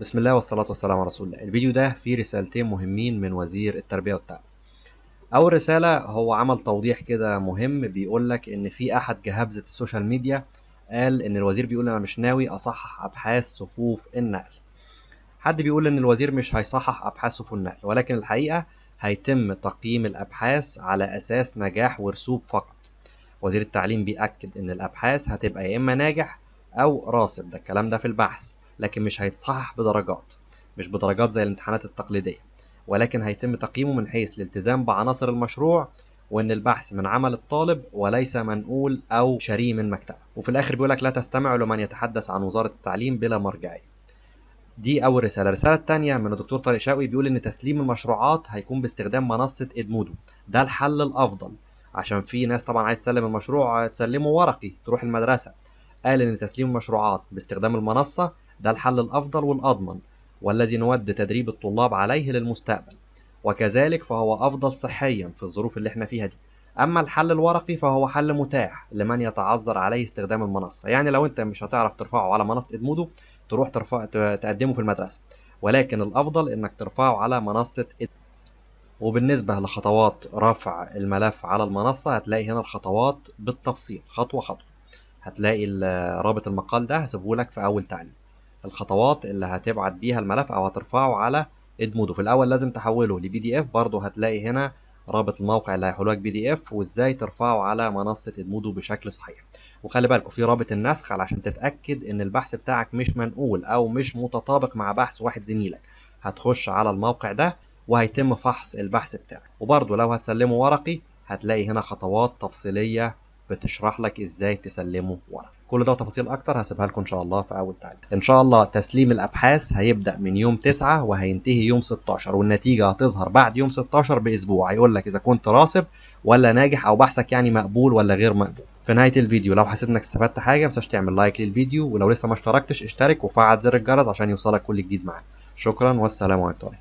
بسم الله والصلاة والسلام على رسول الله الفيديو ده فيه رسالتين مهمين من وزير التربية والتعليم أول رسالة هو عمل توضيح كده مهم بيقول لك إن في أحد جهابزة السوشيال ميديا قال إن الوزير بيقول أنا مش ناوي أصحح أبحاث صفوف النقل حد بيقول إن الوزير مش هيصحح أبحاث صفوف النقل ولكن الحقيقة هيتم تقييم الأبحاث على أساس نجاح ورسوب فقط وزير التعليم بيأكد إن الأبحاث هتبقى يا إما ناجح أو راسب ده الكلام ده في البحث لكن مش هيتصحح بدرجات مش بدرجات زي الامتحانات التقليدية ولكن هيتم تقييمه من حيث الالتزام بعناصر المشروع وان البحث من عمل الطالب وليس منقول او شاريه من مكتبه وفي الاخر بيقول لك لا تستمع لمن يتحدث عن وزاره التعليم بلا مرجعيه دي اول رساله الرساله الثانيه من الدكتور طارق شاوي بيقول ان تسليم المشروعات هيكون باستخدام منصه ادمودو ده الحل الافضل عشان في ناس طبعا عايز تسلم المشروع تسلمه ورقي تروح المدرسه قال ان تسليم المشروعات باستخدام المنصه ده الحل الأفضل والأضمن والذي نود تدريب الطلاب عليه للمستقبل وكذلك فهو أفضل صحيا في الظروف اللي احنا فيها دي أما الحل الورقي فهو حل متاح لمن يتعذر عليه استخدام المنصة يعني لو أنت مش هتعرف ترفعه على منصة إدمودو تروح ترفع تقدمه في المدرسة ولكن الأفضل إنك ترفعه على منصة إدمودو وبالنسبة لخطوات رفع الملف على المنصة هتلاقي هنا الخطوات بالتفصيل خطوة خطوة هتلاقي رابط المقال ده هسيبهولك في أول تعليق الخطوات اللي هتبعت بيها الملف او هترفعه على ادمودو في الاول لازم تحوله لبي دي اف برضه هتلاقي هنا رابط الموقع اللي هيحوله لك بي دي اف وازاي ترفعه على منصه ادمودو بشكل صحيح وخلي بالكم في رابط النسخ علشان تتاكد ان البحث بتاعك مش منقول او مش متطابق مع بحث واحد زميلك هتخش على الموقع ده وهيتم فحص البحث بتاعك وبرضه لو هتسلمه ورقي هتلاقي هنا خطوات تفصيليه بتشرح لك ازاي تسلمه ورق كل ده وتفاصيل اكتر هسيبها لكم ان شاء الله في اول تعليق ان شاء الله تسليم الابحاث هيبدا من يوم 9 وهينتهي يوم 16 والنتيجه هتظهر بعد يوم 16 باسبوع هيقول لك اذا كنت راسب ولا ناجح او بحثك يعني مقبول ولا غير مقبول في نهايه الفيديو لو حسيت انك استفدت حاجه ما تنساش تعمل لايك للفيديو ولو لسه ما اشتركتش اشترك وفعل زر الجرس عشان يوصلك كل جديد معانا شكرا والسلام عليكم